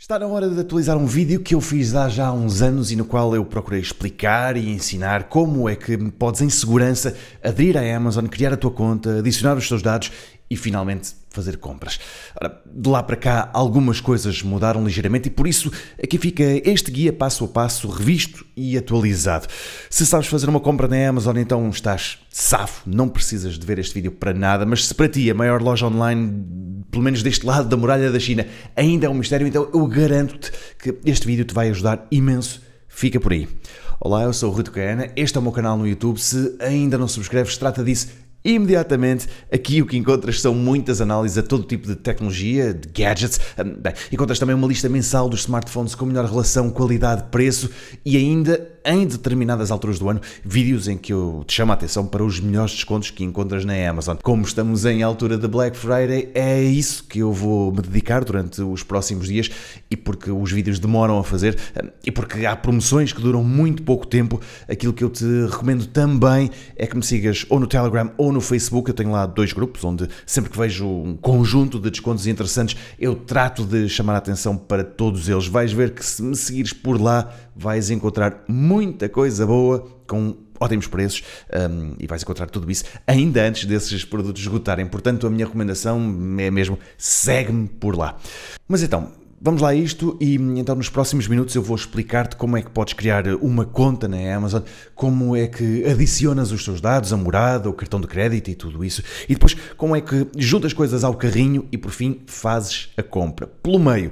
Está na hora de atualizar um vídeo que eu fiz há já uns anos e no qual eu procurei explicar e ensinar como é que podes em segurança aderir à Amazon, criar a tua conta, adicionar os teus dados e finalmente fazer compras. Ora, de lá para cá, algumas coisas mudaram ligeiramente e por isso aqui fica este guia passo a passo revisto e atualizado. Se sabes fazer uma compra na Amazon, então estás safo, não precisas de ver este vídeo para nada, mas se para ti a maior loja online, pelo menos deste lado da muralha da China, ainda é um mistério, então eu garanto-te que este vídeo te vai ajudar imenso. Fica por aí. Olá, eu sou o Rito Caena, este é o meu canal no YouTube. Se ainda não subscreves, trata disso e imediatamente aqui o que encontras são muitas análises a todo tipo de tecnologia, de gadgets. Hum, bem, encontras também uma lista mensal dos smartphones com melhor relação qualidade-preço e ainda em determinadas alturas do ano vídeos em que eu te chamo a atenção para os melhores descontos que encontras na Amazon. Como estamos em altura de Black Friday, é isso que eu vou me dedicar durante os próximos dias e porque os vídeos demoram a fazer eh, e porque há promoções que duram muito pouco tempo, aquilo que eu te recomendo também é que me sigas ou no Telegram ou no Facebook. Eu tenho lá dois grupos onde sempre que vejo um conjunto de descontos interessantes, eu trato de chamar a atenção para todos eles. Vais ver que se me seguires por lá, vais encontrar muita coisa boa com ótimos preços um, e vais encontrar tudo isso ainda antes desses produtos esgotarem. Portanto, a minha recomendação é mesmo segue-me por lá. Mas então, Vamos lá a isto e então nos próximos minutos eu vou explicar-te como é que podes criar uma conta na Amazon, como é que adicionas os teus dados, a morada, o cartão de crédito e tudo isso, e depois como é que juntas coisas ao carrinho e por fim fazes a compra. Pelo meio,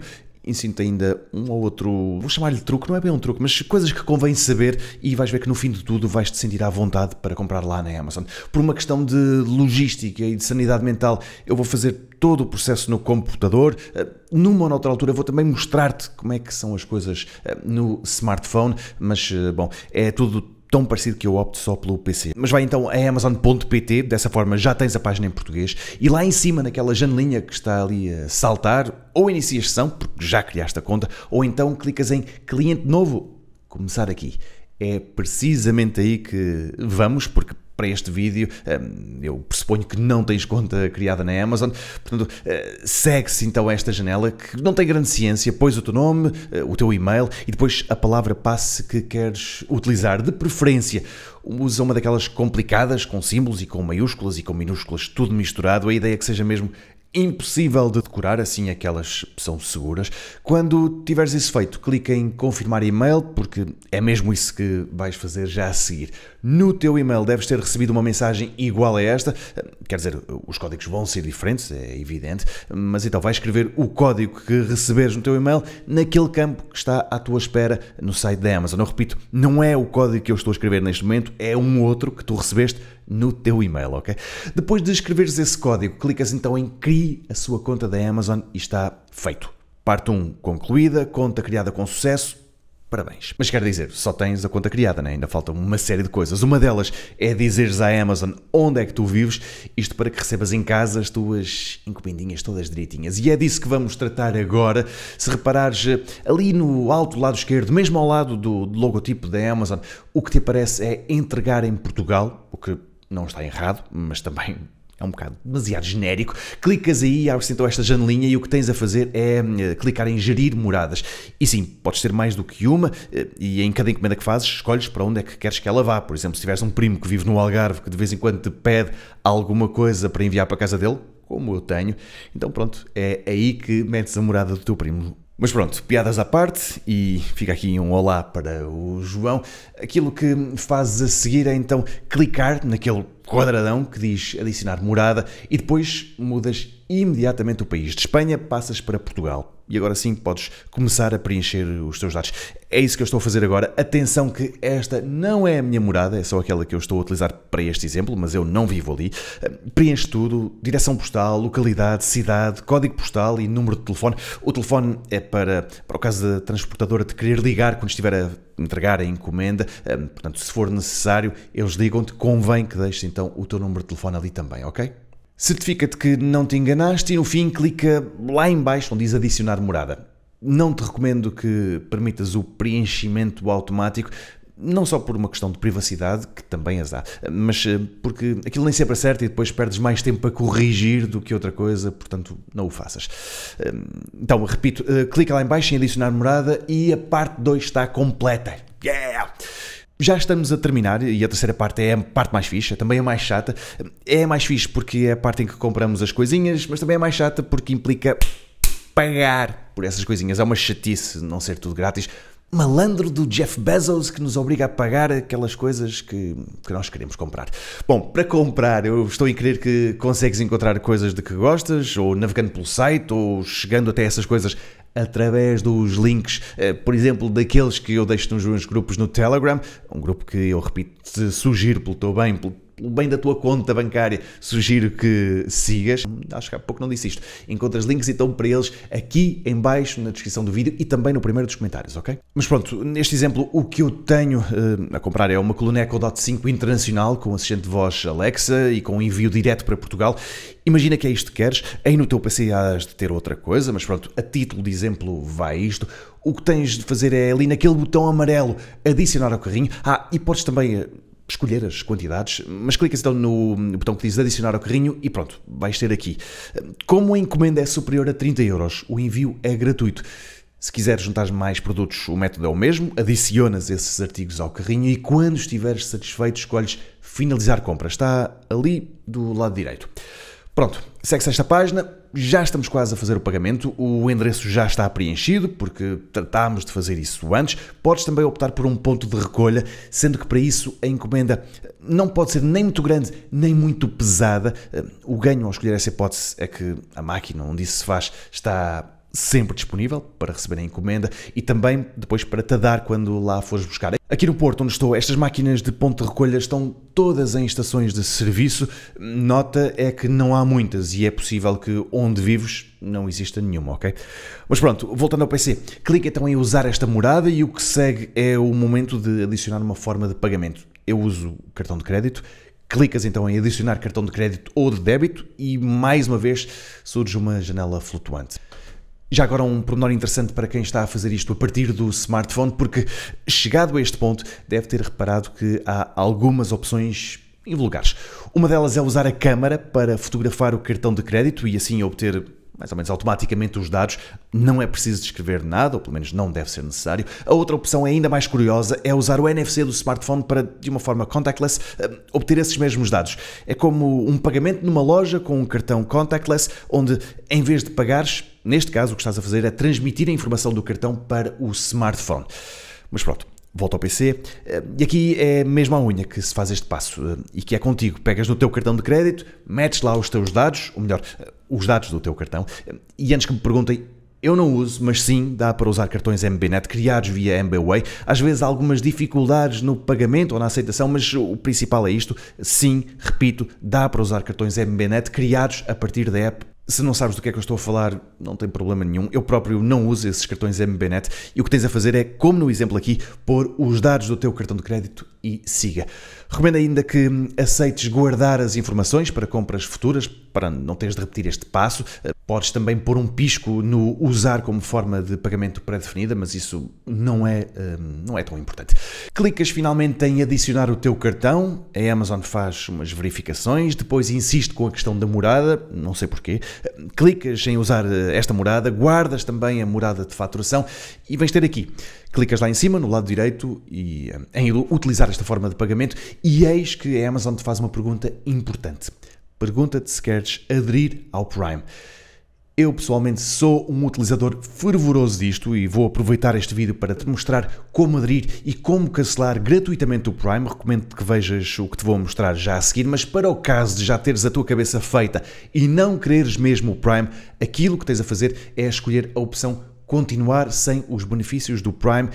ensino-te ainda um ou outro, vou chamar-lhe truque, não é bem um truque, mas coisas que convém saber e vais ver que no fim de tudo vais-te sentir à vontade para comprar lá na Amazon. Por uma questão de logística e de sanidade mental, eu vou fazer todo o processo no computador. Eh, numa ou noutra altura vou também mostrar-te como é que são as coisas eh, no smartphone, mas eh, bom, é tudo tão parecido que eu opto só pelo PC. Mas vai então a amazon.pt, dessa forma já tens a página em português, e lá em cima, naquela janelinha que está ali a saltar, ou inicias sessão, porque já criaste a conta, ou então clicas em cliente novo, começar aqui. É precisamente aí que vamos, porque para este vídeo. Hum, eu pressuponho que não tens conta criada na Amazon, portanto, eh, segue-se então esta janela que não tem grande ciência, pois o teu nome, eh, o teu e-mail e depois a palavra passe que queres utilizar, de preferência usa uma daquelas complicadas, com símbolos e com maiúsculas e com minúsculas, tudo misturado. A ideia é que seja mesmo impossível de decorar, assim aquelas são seguras. Quando tiveres isso feito, clica em confirmar e-mail, porque é mesmo isso que vais fazer já a seguir. No teu e-mail deves ter recebido uma mensagem igual a esta, quer dizer, os códigos vão ser diferentes, é evidente, mas então vais escrever o código que receberes no teu e-mail naquele campo que está à tua espera no site da Amazon. Eu repito, não é o código que eu estou a escrever neste momento, é um outro que tu recebeste no teu e-mail, ok? Depois de escreveres esse código, clicas então em Crie a sua conta da Amazon e está feito. Parte 1 concluída, conta criada com sucesso, Parabéns. Mas quer dizer, só tens a conta criada, né? ainda falta uma série de coisas. Uma delas é dizeres à Amazon onde é que tu vives, isto para que recebas em casa as tuas encomendinhas todas direitinhas. E é disso que vamos tratar agora. Se reparares eh, ali no alto lado esquerdo, mesmo ao lado do logotipo da Amazon, o que te aparece é entregar em Portugal, o que não está errado, mas também é um bocado demasiado genérico. Clicas aí, abres então esta janelinha e o que tens a fazer é eh, clicar em gerir moradas. E sim, podes ter mais do que uma eh, e em cada encomenda que fazes, escolhes para onde é que queres que ela vá. Por exemplo, se tiveres um primo que vive no Algarve que de vez em quando te pede alguma coisa para enviar para a casa dele, como eu tenho, então pronto, é, é aí que metes a morada do teu primo mas pronto, piadas à parte e fica aqui um olá para o João. Aquilo que fazes a seguir é então clicar naquele quadradão que diz adicionar morada e depois mudas e imediatamente o país de Espanha passas para Portugal. E agora sim podes começar a preencher os teus dados. É isso que eu estou a fazer agora. Atenção que esta não é a minha morada, é só aquela que eu estou a utilizar para este exemplo, mas eu não vivo ali. Preenche tudo: direção postal, localidade, cidade, código postal e número de telefone. O telefone é para, para o caso da transportadora te querer ligar quando estiver a entregar a encomenda. Hum, portanto, se for necessário, eles ligam-te. Convém que deixes então o teu número de telefone ali também, ok? Certifica-te que não te enganaste e no fim clica lá em baixo onde diz adicionar morada. Não te recomendo que permitas o preenchimento automático, não só por uma questão de privacidade, que também as há, mas eh, porque aquilo nem sempre acerta e depois perdes mais tempo a corrigir do que outra coisa, portanto não o faças. Eh, então, repito, eh, clica lá em baixo em adicionar morada e a parte 2 está completa. Yeah! Já estamos a terminar e a terceira parte é a parte mais fixa, também a é mais chata. É a mais fixe porque é a parte em que compramos as coisinhas, mas também é mais chata porque implica pagar por essas coisinhas. É uma chatice não ser tudo grátis. Malandro do Jeff Bezos que nos obriga a pagar aquelas coisas que, que nós queremos comprar. Bom, para comprar, eu estou a crer que consegues encontrar coisas de que gostas, ou navegando pelo site, ou chegando até essas coisas através dos links, eh, por exemplo, daqueles que eu deixo nos meus grupos no Telegram, um grupo que eu repito, sugiro pelo teu bem, pelo pelo bem da tua conta bancária, sugiro que sigas. Acho que há pouco não disse isto. Encontras links então para eles aqui em baixo na descrição do vídeo e também no primeiro dos comentários, ok? Mas pronto, neste exemplo o que eu tenho uh, a comprar é uma coluna Echo Dot 5 internacional com assistente de voz Alexa e com envio direto para Portugal. Imagina que é isto que queres, aí no teu PC has de ter outra coisa, mas pronto, a título de exemplo vai isto. O que tens de fazer é ali naquele botão amarelo adicionar ao carrinho. Ah, e podes também eh, escolher as quantidades, mas clicas então no botão que diz adicionar ao carrinho e pronto, vais ter aqui. Como a encomenda é superior a 30 euros, o envio é gratuito. Se quiseres juntar mais produtos, o método é o mesmo, adicionas esses artigos ao carrinho e quando estiveres satisfeito, escolhes finalizar compra. Está ali do lado direito. Pronto, segue-se esta página, já estamos quase a fazer o pagamento, o endereço já está preenchido, porque tratámos de fazer isso antes. Podes também optar por um ponto de recolha, sendo que para isso a encomenda não pode ser nem muito grande, nem muito pesada. O ganho ao escolher essa hipótese é que a máquina onde isso se faz está sempre disponível para receber a encomenda e também depois para te dar quando lá fores buscar. Aqui no Porto, onde estou, estas máquinas de ponto de recolha estão todas em estações de serviço. Nota é que não há muitas e é possível que onde vives não exista nenhuma, ok? Mas pronto, voltando ao PC, clica então em usar esta morada e o que segue é o momento de adicionar uma forma de pagamento. Eu uso cartão de crédito Clicas então em adicionar cartão de crédito ou de débito e mais uma vez surge uma janela flutuante. Já agora um pormenor interessante para quem está a fazer isto a partir do smartphone, porque chegado a este ponto deve ter reparado que há algumas opções invulgares. Uma delas é usar a câmara para fotografar o cartão de crédito e assim obter mais ou menos automaticamente os dados, não é preciso escrever nada, ou pelo menos não deve ser necessário. A outra opção é ainda mais curiosa é usar o NFC do smartphone para, de uma forma contactless, eh, obter esses mesmos dados. É como um pagamento numa loja com um cartão contactless, onde em vez de pagares, neste caso o que estás a fazer é transmitir a informação do cartão para o smartphone. Mas pronto, volta ao PC. Eh, e aqui é mesmo a unha que se faz este passo eh, e que é contigo. Pegas no teu cartão de crédito, metes lá os teus dados, ou melhor, os dados do teu cartão. E antes que me perguntem, eu não uso, mas sim dá para usar cartões MBNet criados via MBWay. Às vezes há algumas dificuldades no pagamento ou na aceitação, mas o principal é isto. Sim, repito, dá para usar cartões MBNet criados a partir da app. Se não sabes do que é que eu estou a falar, não tem problema nenhum. Eu próprio não uso esses cartões MBNet e o que tens a fazer é, como no exemplo aqui, pôr os dados do teu cartão de crédito e siga. Recomendo ainda que aceites guardar as informações para compras futuras, para não teres de repetir este passo. Eh, podes também pôr um pisco no usar como forma de pagamento pré-definida, mas isso não é, ehm, não é tão importante. Clicas finalmente em adicionar o teu cartão, a Amazon faz umas verificações, depois insiste com a questão da morada, não sei porquê. Eh, clicas em usar eh, esta morada, guardas também a morada de faturação e vens ter aqui. Clicas lá em cima, no lado direito, e, em utilizar esta forma de pagamento e eis que a Amazon te faz uma pergunta importante. Pergunta-te se queres aderir ao Prime. Eu pessoalmente sou um utilizador fervoroso disto e vou aproveitar este vídeo para te mostrar como aderir e como cancelar gratuitamente o Prime. Recomendo que vejas o que te vou mostrar já a seguir, mas para o caso de já teres a tua cabeça feita e não quereres mesmo o Prime, aquilo que tens a fazer é escolher a opção continuar sem os benefícios do Prime.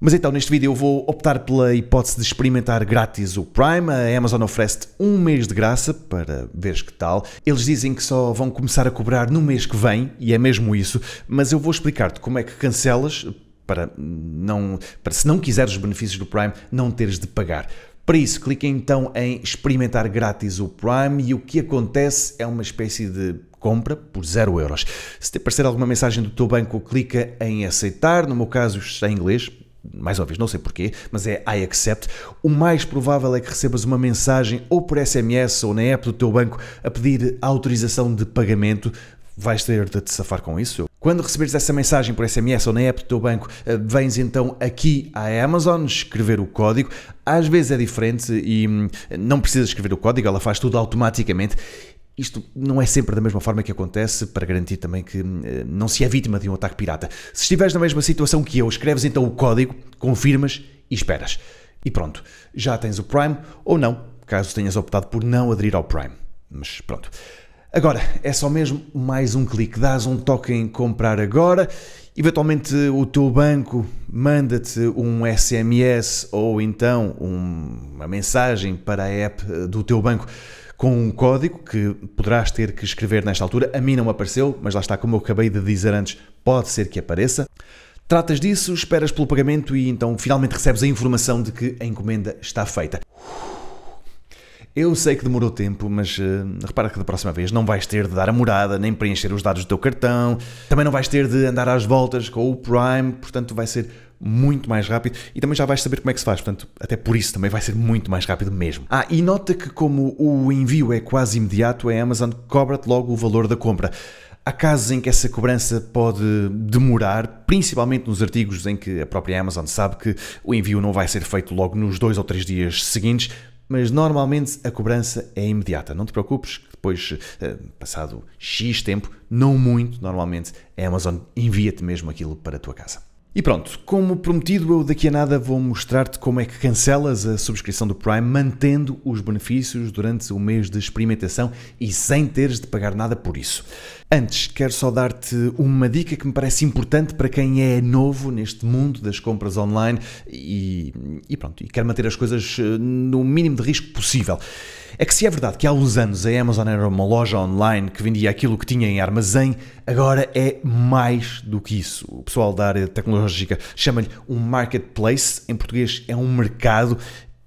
Mas então, neste vídeo eu vou optar pela hipótese de experimentar grátis o Prime. A Amazon oferece um mês de graça para veres que tal. Eles dizem que só vão começar a cobrar no mês que vem, e é mesmo isso, mas eu vou explicar-te como é que cancelas para não para se não quiseres os benefícios do Prime, não teres de pagar. Para isso, clique então em experimentar grátis o Prime e o que acontece é uma espécie de compra por 0€. euros. Se te aparecer alguma mensagem do teu banco, clica em aceitar, no meu caso está em inglês, mais uma vez, não sei porquê, mas é I accept, o mais provável é que recebas uma mensagem ou por SMS ou na app do teu banco a pedir autorização de pagamento. Vais ter de te safar com isso? Quando receberes essa mensagem por SMS ou na app do teu banco, eh, vens então aqui à Amazon escrever o código. Às vezes é diferente e hum, não precisas escrever o código, ela faz tudo automaticamente. Isto não é sempre da mesma forma que acontece, para garantir também que hum, eh, não se é vítima de um ataque pirata. Se estiveres na mesma situação que eu, escreves então o código, confirmas e esperas. E pronto, já tens o Prime ou não, caso tenhas optado por não aderir ao Prime. Mas pronto. Agora, é só mesmo mais um clique. Dás um toque em comprar agora. Eventualmente, o teu banco manda-te um SMS ou então um, uma mensagem para a app eh, do teu banco com um código que poderás ter que escrever nesta altura. A mim não apareceu, mas lá está, como eu acabei de dizer antes, pode ser que apareça. Tratas disso, esperas pelo pagamento e então finalmente recebes a informação de que a encomenda está feita. Eu sei que demorou tempo, mas uh, repara que da próxima vez não vais ter de dar a morada, nem preencher os dados do teu cartão, também não vais ter de andar às voltas com o Prime, portanto vai ser muito mais rápido e também já vais saber como é que se faz, portanto, até por isso também vai ser muito mais rápido mesmo. Ah, e nota que como o envio é quase imediato, a Amazon cobra-te logo o valor da compra. Há casos em que essa cobrança pode demorar, principalmente nos artigos em que a própria Amazon sabe que o envio não vai ser feito logo nos dois ou três dias seguintes, mas normalmente a cobrança é imediata. Não te preocupes, depois, eh, passado X tempo, não muito, normalmente a Amazon envia-te mesmo aquilo para a tua casa. E pronto, como prometido, eu daqui a nada vou mostrar-te como é que cancelas a subscrição do Prime mantendo os benefícios durante o mês de experimentação e sem teres de pagar nada por isso. Antes, quero só dar-te uma dica que me parece importante para quem é novo neste mundo das compras online e, e pronto, e quer manter as coisas eh, no mínimo de risco possível. É que se é verdade que há uns anos a Amazon era uma loja online que vendia aquilo que tinha em armazém, Agora é mais do que isso. O pessoal da área tecnológica chama-lhe um marketplace, em português é um mercado,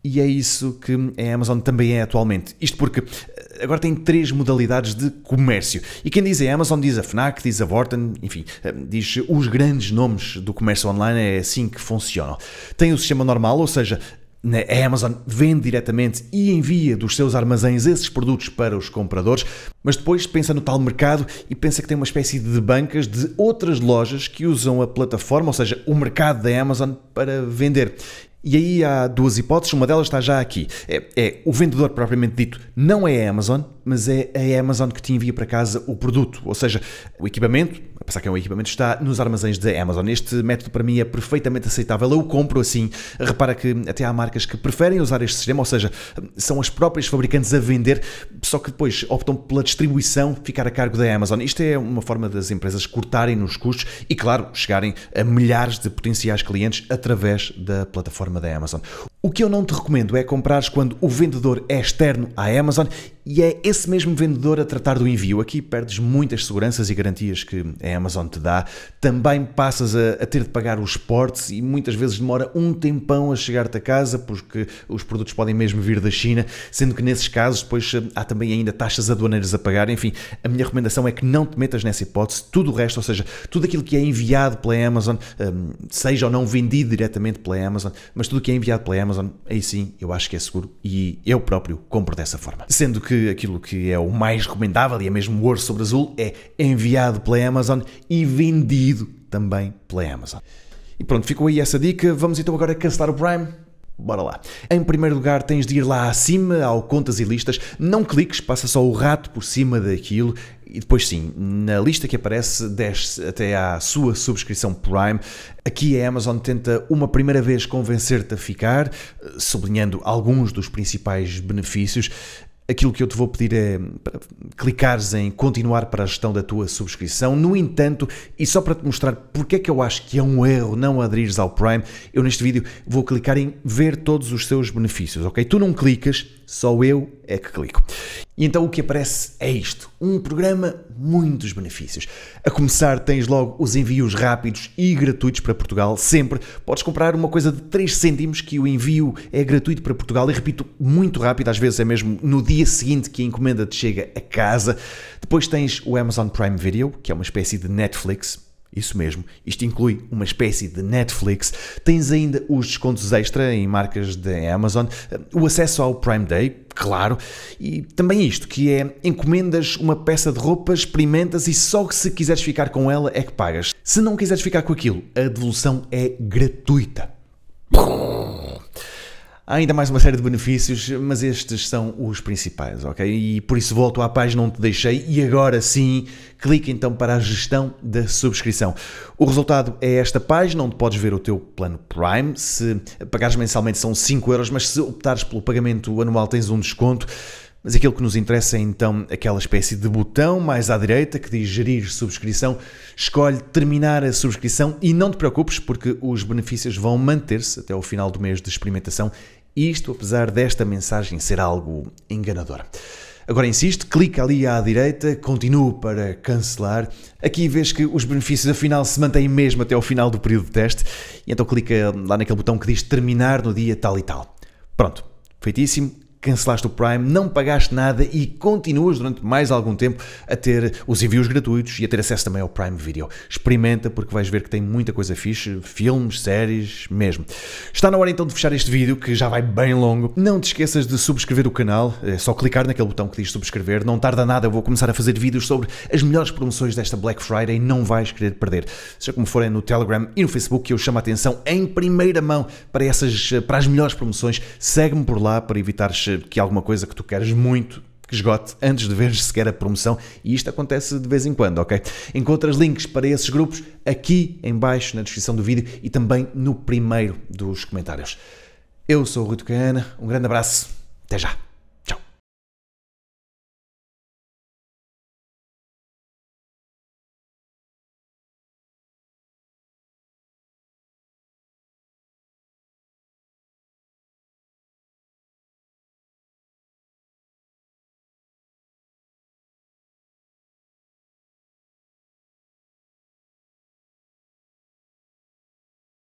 e é isso que eh, a Amazon também é atualmente. Isto porque eh, agora tem três modalidades de comércio. E quem diz é a Amazon diz a Fnac, diz a Vorten, enfim, eh, diz os grandes nomes do comércio online, é assim que funcionam. Tem o sistema normal, ou seja, né, a Amazon vende diretamente e envia dos seus armazéns esses produtos para os compradores, mas depois pensa no tal mercado e pensa que tem uma espécie de bancas de outras lojas que usam a plataforma, ou seja, o mercado da Amazon, para vender. E aí há duas hipóteses, uma delas está já aqui. É, é o vendedor propriamente dito não é a Amazon, mas é, é a Amazon que te envia para casa o produto, ou seja, o equipamento, a pensar que é um equipamento, está nos armazéns da Amazon. Este método para mim é perfeitamente aceitável, eu compro assim. Repara que até há marcas que preferem usar este sistema, ou seja, são as próprias fabricantes a vender, só que depois optam pela distribuição ficar a cargo da Amazon. Isto é uma forma das empresas cortarem nos custos e, claro, chegarem a milhares de potenciais clientes através da plataforma da Amazon. O que eu não te recomendo é comprares quando o vendedor é externo à Amazon e é esse mesmo vendedor a tratar do envio. Aqui perdes muitas seguranças e garantias que a Amazon te dá. Também passas a, a ter de pagar os portes e muitas vezes demora um tempão a chegar-te a casa porque os produtos podem mesmo vir da China, sendo que nesses casos depois eh, há também ainda taxas aduaneiras a pagar. Enfim, a minha recomendação é que não te metas nessa hipótese. Tudo o resto, ou seja, tudo aquilo que é enviado pela Amazon, ehm, seja ou não vendido diretamente pela Amazon, mas tudo o que é enviado pela Amazon, aí sim eu acho que é seguro e eu próprio compro dessa forma. Sendo que que aquilo que é o mais recomendável e é mesmo ouro sobre azul é enviado pela Amazon e vendido também pela Amazon. E pronto, ficou aí essa dica. Vamos então agora cancelar o Prime. Bora lá. Em primeiro lugar, tens de ir lá acima ao Contas e Listas. Não cliques, passa só o rato por cima daquilo. E depois, sim, na lista que aparece, desce até à sua subscrição Prime. Aqui a Amazon tenta uma primeira vez convencer-te a ficar, eh, sublinhando alguns dos principais benefícios aquilo que eu te vou pedir é clicares em continuar para a gestão da tua subscrição. No entanto, e só para te mostrar porque é que eu acho que é um erro não aderires ao Prime, eu neste vídeo vou clicar em ver todos os seus benefícios, ok? Tu não clicas, só eu é que clico. E então o que aparece é isto: um programa, muitos benefícios. A começar, tens logo os envios rápidos e gratuitos para Portugal, sempre. Podes comprar uma coisa de 3 cêntimos, que o envio é gratuito para Portugal, e repito, muito rápido, às vezes é mesmo no dia seguinte que a encomenda te chega a casa. Depois tens o Amazon Prime Video, que é uma espécie de Netflix isso mesmo, isto inclui uma espécie de Netflix. Tens ainda os descontos extra em marcas da Amazon, o acesso ao Prime Day, claro, e também isto, que é encomendas uma peça de roupa, experimentas e só que se quiseres ficar com ela é que pagas. Se não quiseres ficar com aquilo, a devolução é gratuita. Há ainda mais uma série de benefícios, mas estes são os principais, ok? E por isso volto à página onde te deixei e agora sim, clique então para a gestão da subscrição. O resultado é esta página onde podes ver o teu plano Prime. Se pagares mensalmente são 5 euros, mas se optares pelo pagamento anual tens um desconto. Mas aquilo que nos interessa é então aquela espécie de botão mais à direita que diz gerir subscrição. Escolhe terminar a subscrição e não te preocupes porque os benefícios vão manter-se até o final do mês de experimentação isto apesar desta mensagem ser algo enganador. Agora insisto, clica ali à direita, continua para cancelar. Aqui vês que os benefícios afinal se mantêm mesmo até ao final do período de teste. E então clica lá naquele botão que diz terminar no dia tal e tal. Pronto, feitíssimo, cancelaste o Prime, não pagaste nada e continuas durante mais algum tempo a ter os envios gratuitos e a ter acesso também ao Prime Video. Experimenta porque vais ver que tem muita coisa fixe, filmes, séries, mesmo. Está na hora então de fechar este vídeo que já vai bem longo. Não te esqueças de subscrever o canal, é só clicar naquele botão que diz subscrever, não tarda nada, eu vou começar a fazer vídeos sobre as melhores promoções desta Black Friday, e não vais querer perder. Seja como forem no Telegram e no Facebook, que eu chamo a atenção em primeira mão para essas para as melhores promoções. Segue-me por lá para evitar eh, que é alguma coisa que tu queres muito que esgote antes de veres sequer a promoção e isto acontece de vez em quando, ok? Encontras links para esses grupos aqui em baixo na descrição do vídeo e também no primeiro dos comentários. Eu sou o Rui Tucana, um grande abraço, até já!